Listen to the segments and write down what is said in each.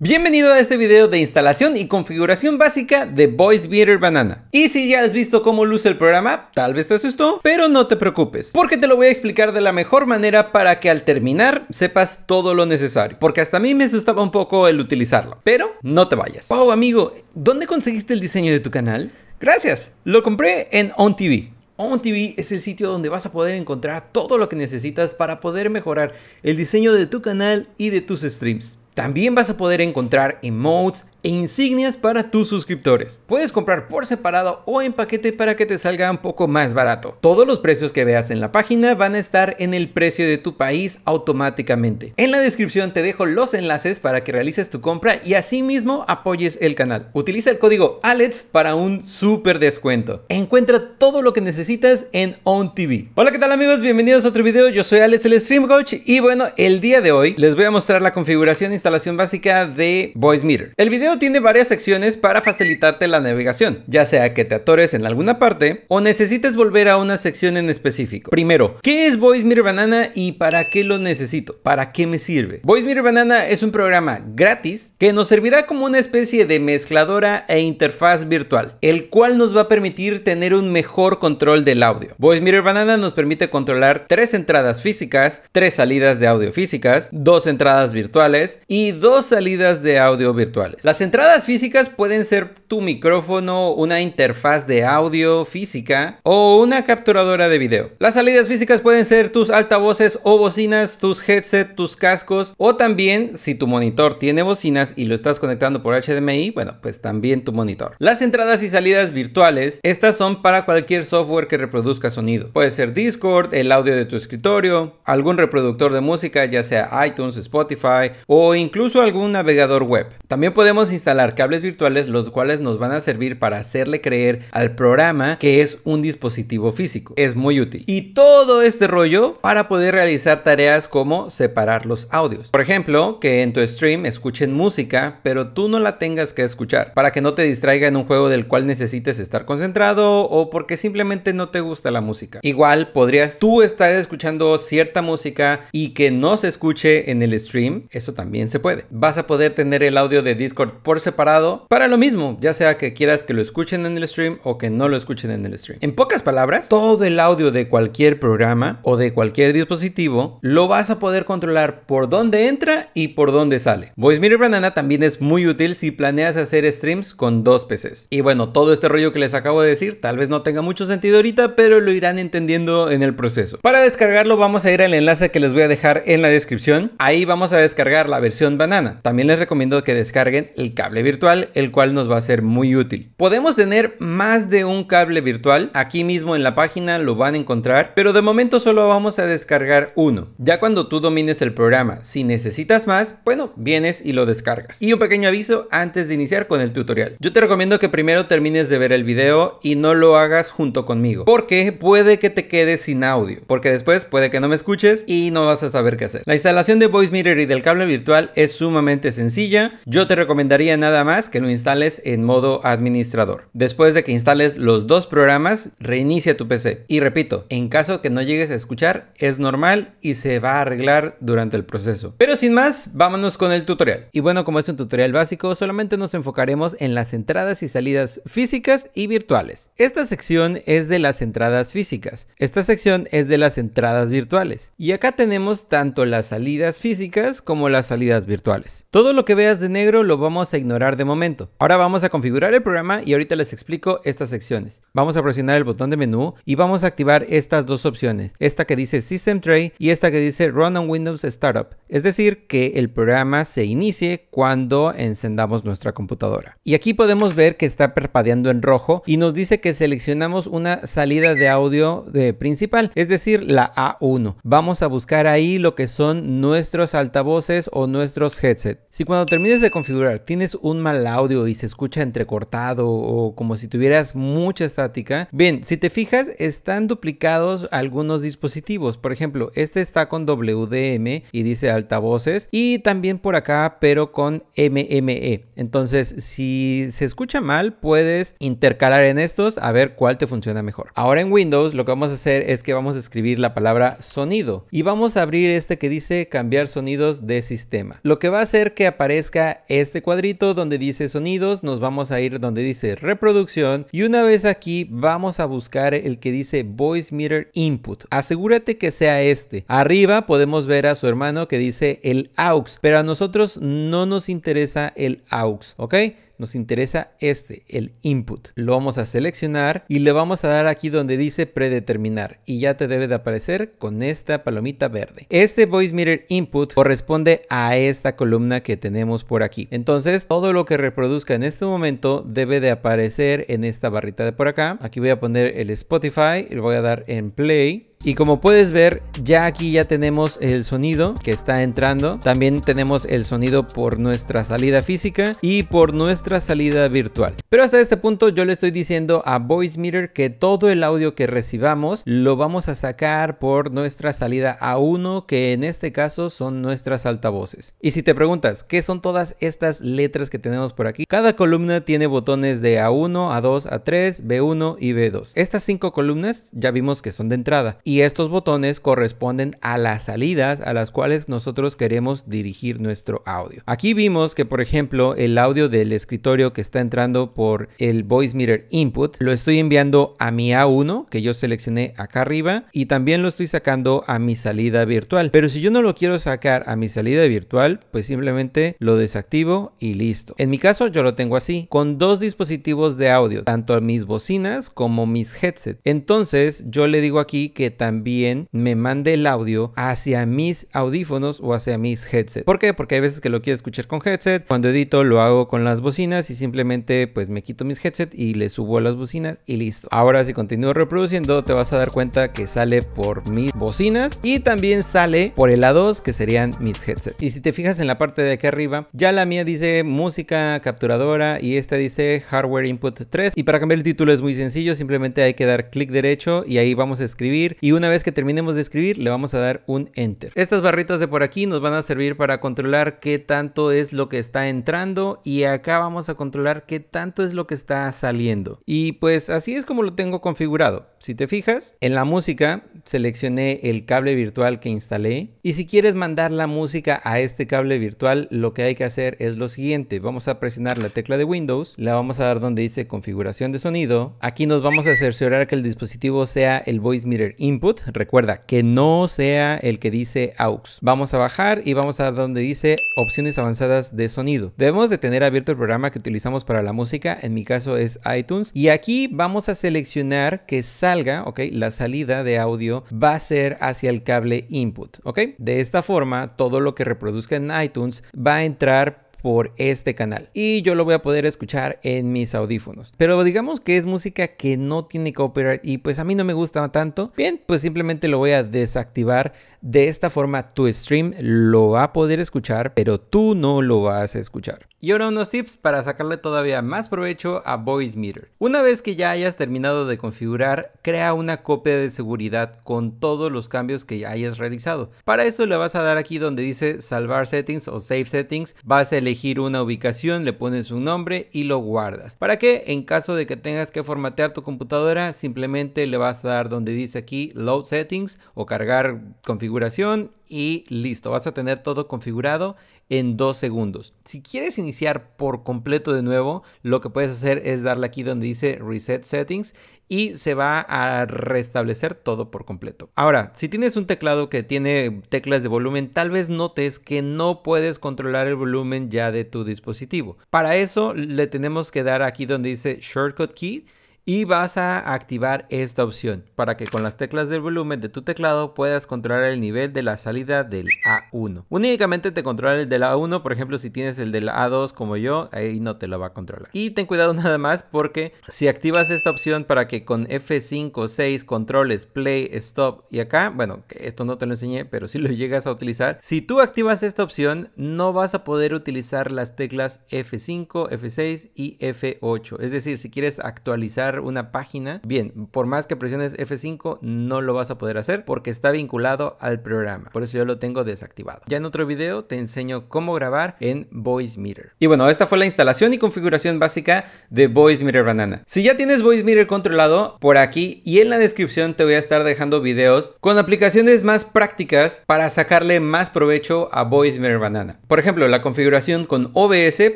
Bienvenido a este video de instalación y configuración básica de Voice Beater Banana. Y si ya has visto cómo luce el programa, tal vez te asustó, pero no te preocupes, porque te lo voy a explicar de la mejor manera para que al terminar sepas todo lo necesario, porque hasta a mí me asustaba un poco el utilizarlo, pero no te vayas. Wow amigo, ¿dónde conseguiste el diseño de tu canal? Gracias, lo compré en OnTV. OnTV es el sitio donde vas a poder encontrar todo lo que necesitas para poder mejorar el diseño de tu canal y de tus streams. También vas a poder encontrar emotes, e insignias para tus suscriptores. Puedes comprar por separado o en paquete para que te salga un poco más barato. Todos los precios que veas en la página van a estar en el precio de tu país automáticamente. En la descripción te dejo los enlaces para que realices tu compra y asimismo apoyes el canal. Utiliza el código ALEX para un super descuento. Encuentra todo lo que necesitas en ONTV Hola, ¿qué tal amigos? Bienvenidos a otro video. Yo soy Alex, el Stream Coach y bueno, el día de hoy les voy a mostrar la configuración e instalación básica de VoiceMeter. El video tiene varias secciones para facilitarte la navegación, ya sea que te atores en alguna parte o necesites volver a una sección en específico. Primero, ¿qué es Voice Mirror Banana y para qué lo necesito? ¿Para qué me sirve? Voice Mirror Banana es un programa gratis que nos servirá como una especie de mezcladora e interfaz virtual, el cual nos va a permitir tener un mejor control del audio. Voice Mirror Banana nos permite controlar tres entradas físicas, tres salidas de audio físicas, dos entradas virtuales y dos salidas de audio virtuales. Las las entradas físicas pueden ser tu micrófono, una interfaz de audio física o una capturadora de video. Las salidas físicas pueden ser tus altavoces o bocinas, tus headset, tus cascos o también si tu monitor tiene bocinas y lo estás conectando por HDMI, bueno, pues también tu monitor. Las entradas y salidas virtuales, estas son para cualquier software que reproduzca sonido. Puede ser Discord, el audio de tu escritorio, algún reproductor de música, ya sea iTunes, Spotify o incluso algún navegador web. También podemos instalar cables virtuales los cuales nos van a servir para hacerle creer al programa que es un dispositivo físico. Es muy útil. Y todo este rollo para poder realizar tareas como separar los audios. Por ejemplo, que en tu stream escuchen música, pero tú no la tengas que escuchar para que no te distraiga en un juego del cual necesites estar concentrado o porque simplemente no te gusta la música. Igual podrías tú estar escuchando cierta música y que no se escuche en el stream, eso también se puede. Vas a poder tener el audio de Discord por separado para lo mismo, ya sea que quieras que lo escuchen en el stream o que no lo escuchen en el stream. En pocas palabras, todo el audio de cualquier programa o de cualquier dispositivo lo vas a poder controlar por dónde entra y por dónde sale. VoiceMirror Banana también es muy útil si planeas hacer streams con dos PCs. Y bueno, todo este rollo que les acabo de decir tal vez no tenga mucho sentido ahorita, pero lo irán entendiendo en el proceso. Para descargarlo vamos a ir al enlace que les voy a dejar en la descripción. Ahí vamos a descargar la versión banana. También les recomiendo que descarguen el cable virtual, el cual nos va a ser muy útil. Podemos tener más de un cable virtual, aquí mismo en la página lo van a encontrar, pero de momento solo vamos a descargar uno. Ya cuando tú domines el programa, si necesitas más, bueno, vienes y lo descargas. Y un pequeño aviso antes de iniciar con el tutorial. Yo te recomiendo que primero termines de ver el video y no lo hagas junto conmigo, porque puede que te quedes sin audio, porque después puede que no me escuches y no vas a saber qué hacer. La instalación de mirror y del cable virtual es sumamente sencilla, yo te recomendaría nada más que lo instales en modo administrador. Después de que instales los dos programas, reinicia tu PC. Y repito, en caso que no llegues a escuchar, es normal y se va a arreglar durante el proceso. Pero sin más, vámonos con el tutorial. Y bueno, como es un tutorial básico, solamente nos enfocaremos en las entradas y salidas físicas y virtuales. Esta sección es de las entradas físicas. Esta sección es de las entradas virtuales. Y acá tenemos tanto las salidas físicas como las salidas virtuales. Todo lo que veas de negro lo vamos a ignorar de momento. Ahora vamos a configurar el programa y ahorita les explico estas secciones. Vamos a presionar el botón de menú y vamos a activar estas dos opciones, esta que dice System Tray y esta que dice Run on Windows Startup, es decir, que el programa se inicie cuando encendamos nuestra computadora. Y aquí podemos ver que está parpadeando en rojo y nos dice que seleccionamos una salida de audio de principal, es decir, la A1. Vamos a buscar ahí lo que son nuestros altavoces o nuestros headset. Si cuando termines de configurar tienes un mal audio y se escucha entrecortado o como si tuvieras mucha estática, bien, si te fijas, están duplicados algunos dispositivos. Por ejemplo, este está con WDM y dice altavoces y también por acá, pero con MME. Entonces, si se escucha mal, puedes intercalar en estos a ver cuál te funciona mejor. Ahora en Windows lo que vamos a hacer es que vamos a escribir la palabra sonido y vamos a abrir este que dice cambiar sonidos de sistema. Lo que va a hacer que aparezca este cuadro donde dice sonidos, nos vamos a ir donde dice reproducción y una vez aquí vamos a buscar el que dice Voice Meter Input. Asegúrate que sea este. Arriba podemos ver a su hermano que dice el AUX, pero a nosotros no nos interesa el AUX, ¿ok? nos interesa este, el input. Lo vamos a seleccionar y le vamos a dar aquí donde dice predeterminar y ya te debe de aparecer con esta palomita verde. Este voice mirror input corresponde a esta columna que tenemos por aquí. Entonces todo lo que reproduzca en este momento debe de aparecer en esta barrita de por acá. Aquí voy a poner el Spotify, le voy a dar en play y como puedes ver, ya aquí ya tenemos el sonido que está entrando. También tenemos el sonido por nuestra salida física y por nuestra salida virtual. Pero hasta este punto yo le estoy diciendo a Voice que todo el audio que recibamos lo vamos a sacar por nuestra salida A1, que en este caso son nuestras altavoces. Y si te preguntas, ¿qué son todas estas letras que tenemos por aquí? Cada columna tiene botones de A1, A2, A3, B1 y B2. Estas cinco columnas ya vimos que son de entrada y estos botones corresponden a las salidas a las cuales nosotros queremos dirigir nuestro audio. Aquí vimos que por ejemplo el audio del escritorio que está entrando por el voice mirror input lo estoy enviando a mi A1 que yo seleccioné acá arriba y también lo estoy sacando a mi salida virtual. Pero si yo no lo quiero sacar a mi salida virtual pues simplemente lo desactivo y listo. En mi caso yo lo tengo así con dos dispositivos de audio tanto mis bocinas como mis headset. Entonces yo le digo aquí que también me mande el audio hacia mis audífonos o hacia mis headset. ¿Por qué? Porque hay veces que lo quiero escuchar con headset. Cuando edito lo hago con las bocinas y simplemente pues me quito mis headset y le subo a las bocinas y listo. Ahora si continúo reproduciendo te vas a dar cuenta que sale por mis bocinas y también sale por el A2 que serían mis headset. Y si te fijas en la parte de aquí arriba, ya la mía dice música capturadora y esta dice hardware input 3 y para cambiar el título es muy sencillo, simplemente hay que dar clic derecho y ahí vamos a escribir y una vez que terminemos de escribir le vamos a dar un enter. Estas barritas de por aquí nos van a servir para controlar qué tanto es lo que está entrando y acá vamos a controlar qué tanto es lo que está saliendo. Y pues así es como lo tengo configurado. Si te fijas, en la música seleccioné el cable virtual que instalé y si quieres mandar la música a este cable virtual lo que hay que hacer es lo siguiente. Vamos a presionar la tecla de Windows, la vamos a dar donde dice configuración de sonido. Aquí nos vamos a cerciorar que el dispositivo sea el Voice Mirror Input recuerda que no sea el que dice aux. Vamos a bajar y vamos a donde dice opciones avanzadas de sonido. Debemos de tener abierto el programa que utilizamos para la música, en mi caso es iTunes. Y aquí vamos a seleccionar que salga, ok, la salida de audio va a ser hacia el cable input, ok. De esta forma, todo lo que reproduzca en iTunes va a entrar por este canal y yo lo voy a poder escuchar en mis audífonos. Pero digamos que es música que no tiene copyright y pues a mí no me gusta tanto. Bien, pues simplemente lo voy a desactivar de esta forma tu stream lo va a poder escuchar, pero tú no lo vas a escuchar. Y ahora unos tips para sacarle todavía más provecho a Voice Una vez que ya hayas terminado de configurar, crea una copia de seguridad con todos los cambios que hayas realizado. Para eso le vas a dar aquí donde dice salvar settings o save settings, vas a elegir una ubicación, le pones un nombre y lo guardas. Para que en caso de que tengas que formatear tu computadora, simplemente le vas a dar donde dice aquí load settings o cargar configuración configuración y listo, vas a tener todo configurado en dos segundos. Si quieres iniciar por completo de nuevo, lo que puedes hacer es darle aquí donde dice Reset Settings y se va a restablecer todo por completo. Ahora, si tienes un teclado que tiene teclas de volumen, tal vez notes que no puedes controlar el volumen ya de tu dispositivo. Para eso le tenemos que dar aquí donde dice Shortcut Key y vas a activar esta opción para que con las teclas del volumen de tu teclado puedas controlar el nivel de la salida del A1. Únicamente te controla el del A1, por ejemplo si tienes el del A2 como yo, ahí no te lo va a controlar. Y ten cuidado nada más porque si activas esta opción para que con F5, 6 controles play, stop y acá, bueno, esto no te lo enseñé, pero si lo llegas a utilizar, si tú activas esta opción no vas a poder utilizar las teclas F5, F6 y F8. Es decir, si quieres actualizar una página, bien, por más que presiones F5 no lo vas a poder hacer porque está vinculado al programa. Por eso yo lo tengo desactivado. Ya en otro video te enseño cómo grabar en Voice Mirror Y bueno, esta fue la instalación y configuración básica de Voice Mirror Banana. Si ya tienes Voice Mirror controlado, por aquí y en la descripción te voy a estar dejando videos con aplicaciones más prácticas para sacarle más provecho a Voice Mirror Banana. Por ejemplo, la configuración con OBS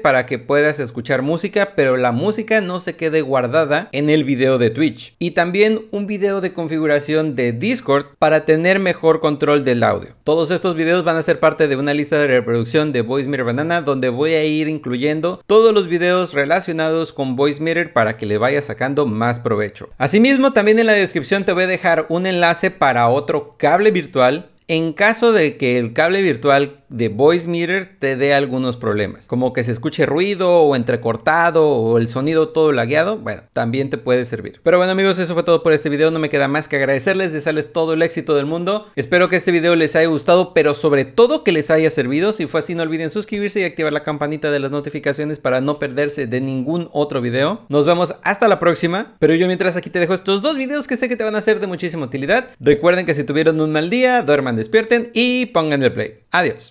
para que puedas escuchar música, pero la música no se quede guardada en el el video de Twitch y también un video de configuración de Discord para tener mejor control del audio. Todos estos videos van a ser parte de una lista de reproducción de Voice Mirror Banana donde voy a ir incluyendo todos los videos relacionados con Voice Mirror para que le vaya sacando más provecho. Asimismo, también en la descripción te voy a dejar un enlace para otro cable virtual en caso de que el cable virtual de voice meter te dé algunos problemas, como que se escuche ruido o entrecortado o el sonido todo lagueado, bueno, también te puede servir. Pero bueno amigos, eso fue todo por este video, no me queda más que agradecerles, desearles todo el éxito del mundo. Espero que este video les haya gustado, pero sobre todo que les haya servido. Si fue así, no olviden suscribirse y activar la campanita de las notificaciones para no perderse de ningún otro video. Nos vemos hasta la próxima, pero yo mientras aquí te dejo estos dos videos que sé que te van a ser de muchísima utilidad. Recuerden que si tuvieron un mal día, duerman, despierten y pongan el play. Adiós.